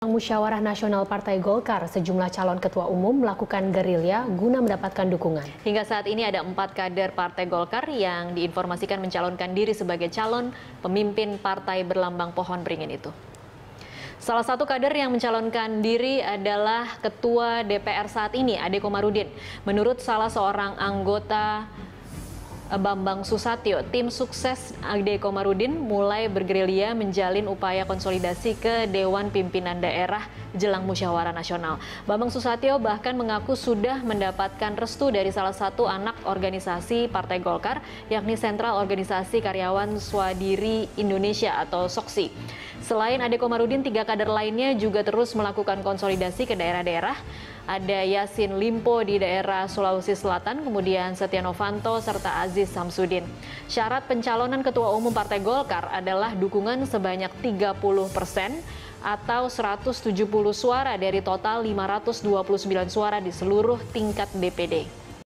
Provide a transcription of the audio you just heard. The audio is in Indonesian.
Musyawarah Nasional Partai Golkar, sejumlah calon ketua umum melakukan gerilya guna mendapatkan dukungan. Hingga saat ini ada empat kader Partai Golkar yang diinformasikan mencalonkan diri sebagai calon pemimpin partai berlambang pohon beringin itu. Salah satu kader yang mencalonkan diri adalah Ketua DPR saat ini, Ade Komarudin. Menurut salah seorang anggota Bambang Susatyo, tim sukses Ade Komarudin mulai bergerilya menjalin upaya konsolidasi ke Dewan Pimpinan Daerah jelang musyawarah nasional. Bambang Susatyo bahkan mengaku sudah mendapatkan restu dari salah satu anak organisasi Partai Golkar, yakni Sentral Organisasi Karyawan Swadiri Indonesia atau SOKSI. Selain Ade Komarudin, tiga kader lainnya juga terus melakukan konsolidasi ke daerah-daerah. Ada Yasin Limpo di daerah Sulawesi Selatan, kemudian Setia Novanto, serta Aziz Samsudin. Syarat pencalonan Ketua Umum Partai Golkar adalah dukungan sebanyak 30 persen atau 170 suara dari total 529 suara di seluruh tingkat DPD.